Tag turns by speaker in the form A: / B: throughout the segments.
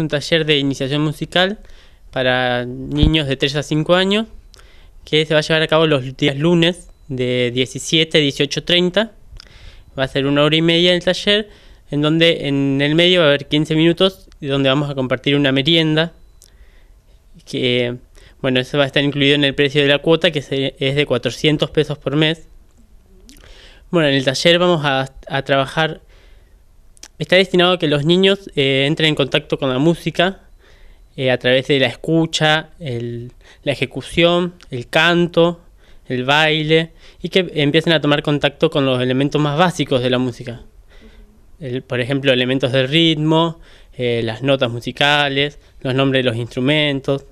A: un taller de iniciación musical para niños de 3 a 5 años que se va a llevar a cabo los días lunes de 17 a 18.30. Va a ser una hora y media el taller, en donde en el medio va a haber 15 minutos donde vamos a compartir una merienda. Que, bueno, eso va a estar incluido en el precio de la cuota, que es de 400 pesos por mes. Bueno, en el taller vamos a, a trabajar está destinado a que los niños eh, entren en contacto con la música eh, a través de la escucha, la ejecución, el canto, el baile y que empiecen a tomar contacto con los elementos más básicos de la música. por ejemplo, elementos del ritmo, eh, las notas musicales, los nombres de los instrumentos,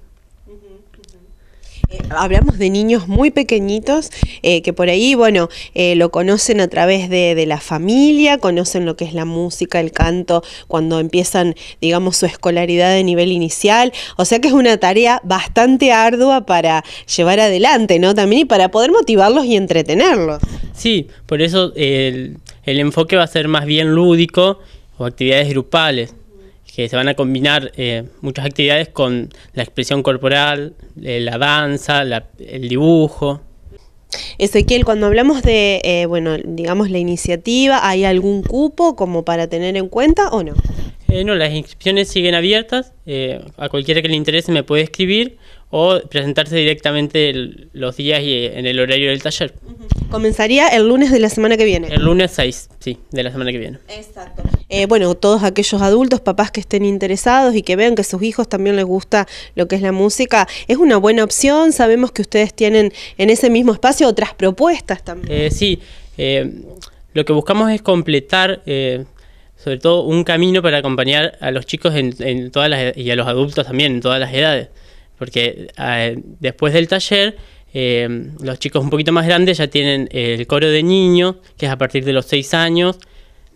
B: eh, hablamos de niños muy pequeñitos eh, que por ahí, bueno, eh, lo conocen a través de, la familia, conocen lo que es la música, el canto, cuando empiezan, digamos, su escolaridad de nivel inicial. O sea que es una tarea bastante ardua para llevar adelante, ¿no? También y para poder motivarlos y entretenerlos.
A: Sí, por eso el enfoque va a ser más bien lúdico o actividades grupales que se van a combinar eh, muchas actividades con la expresión corporal, eh, la danza, el dibujo.
B: Ezequiel, cuando hablamos de, eh, bueno, digamos la iniciativa, ¿hay algún cupo como para tener en cuenta o no?
A: no, las inscripciones siguen abiertas. a cualquiera que le interese me puede escribir o presentarse directamente los días y en el horario del taller.
B: Comenzaría el lunes de la semana que viene. El
A: lunes 6, sí, de la semana que viene. Exacto.
B: Eh, bueno, todos aquellos adultos, papás que estén interesados y que vean que a sus hijos también les gusta lo que es la música, es una buena opción. Sabemos que ustedes tienen en ese mismo espacio otras propuestas también. Eh,
A: sí, eh, lo que buscamos es completar sobre todo un camino para acompañar a los chicos en, todas y a los adultos también en todas las edades. Porque ah, después del taller, los chicos un poquito más grandes ya tienen el coro de niño, que es a partir de los seis años,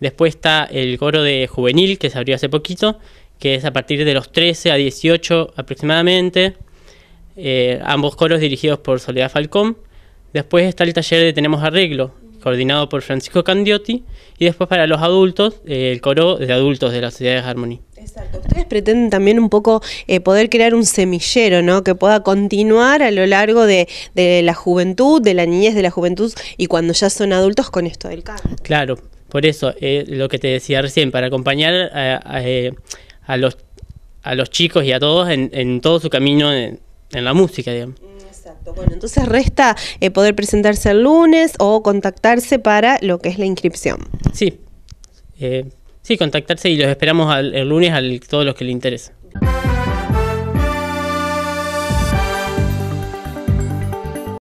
A: Después está el coro de juvenil que se abrió hace poquito, que es a partir de los 13 a 18 aproximadamente. Eh, ambos coros dirigidos por Soledad Falcón. Después está el taller de Tenemos Arreglo, coordinado por Francisco Candiotti. Y después para los adultos, eh, el coro de adultos de la Sociedad de Harmony. Exacto.
B: Ustedes pretenden también un poco eh, poder crear un semillero, ¿no? Que pueda continuar a lo largo de, la juventud, de la niñez, de la juventud y cuando ya son adultos con esto del canto.
A: Claro. Por eso, es eh, lo que te decía recién, para acompañar eh, a, los, a los chicos y a todos en, todo su camino en, la música, Exacto.
B: Bueno, entonces resta eh, poder presentarse el lunes o contactarse para lo que es la inscripción. Sí.
A: Eh, sí, contactarse y los esperamos el lunes a todos los que le interesa.